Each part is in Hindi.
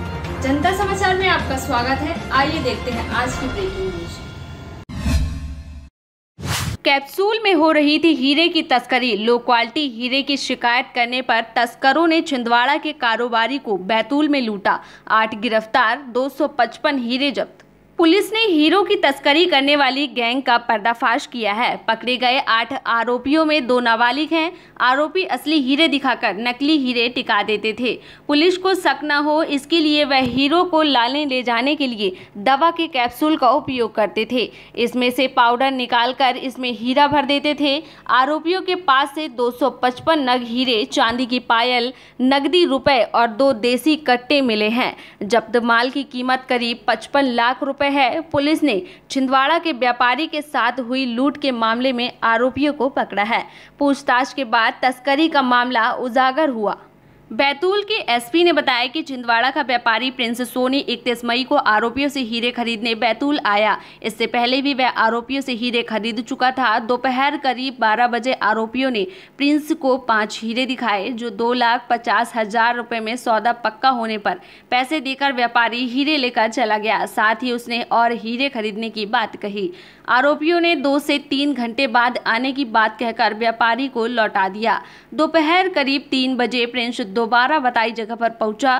जनता समाचार में आपका स्वागत है आइए देखते हैं आज की ब्रेकिंग न्यूज कैप्सूल में हो रही थी हीरे की तस्करी लो क्वालिटी हीरे की शिकायत करने पर तस्करों ने छिंदवाड़ा के कारोबारी को बैतूल में लूटा आठ गिरफ्तार 255 हीरे जब्त पुलिस ने हीरो की तस्करी करने वाली गैंग का पर्दाफाश किया है पकड़े गए आठ आरोपियों में दो नाबालिग हैं आरोपी असली हीरे दिखाकर नकली हीरे टिका देते थे पुलिस को शक न हो इसके लिए वह हीरो को लाने ले जाने के लिए दवा के कैप्सूल का उपयोग करते थे इसमें से पाउडर निकालकर इसमें हीरा भर देते थे आरोपियों के पास से दो नग हीरे चांदी की पायल नकदी रुपए और दो देसी कट्टे मिले हैं जब्त माल की कीमत करीब पचपन लाख रुपए पे है पुलिस ने छिंदवाड़ा के व्यापारी के साथ हुई लूट के मामले में आरोपियों को पकड़ा है पूछताछ के बाद तस्करी का मामला उजागर हुआ बैतूल के एसपी ने बताया कि छिंदवाड़ा का व्यापारी प्रिंस सोनी इकतीस मई को आरोपियों से हीरे खरीदने बैतूल आया इससे पहले भी वह आरोपियों से हीरे खरीद चुका था दोपहर करीब 12 बजे आरोपियों ने प्रिंस को पांच हीरे दिखाए जो दो लाख पचास हजार रुपये में सौदा पक्का होने पर पैसे देकर व्यापारी हीरे लेकर चला गया साथ ही उसने और हीरे खरीदने की बात कही आरोपियों ने दो से तीन घंटे बाद आने की बात कहकर व्यापारी को लौटा दिया दोपहर करीब तीन बजे प्रिंस दोबारा बताई जगह पर पहुंचा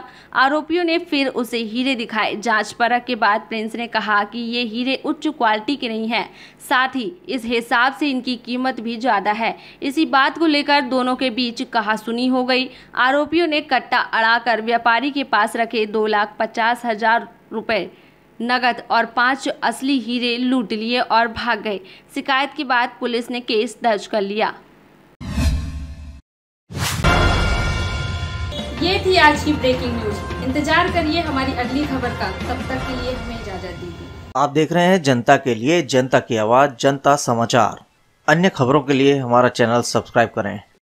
आरोपियों ने फिर उसे हीरे दिखाए जांच परख के बाद प्रिंस ने कहा कि ये हीरे उच्च क्वालिटी के नहीं हैं साथ ही इस हिसाब से इनकी कीमत भी ज़्यादा है इसी बात को लेकर दोनों के बीच कहा सुनी हो गई आरोपियों ने कट्टा अड़ाकर व्यापारी के पास रखे दो लाख पचास हजार रुपये नगद और पांच असली हीरे लूट लिए और भाग गए शिकायत के बाद पुलिस ने केस दर्ज कर लिया ये थी आज की ब्रेकिंग न्यूज इंतजार करिए हमारी अगली खबर का तब तक के लिए हमें इजाजत दीजिए आप देख रहे हैं जनता के लिए जनता की आवाज जनता समाचार अन्य खबरों के लिए हमारा चैनल सब्सक्राइब करें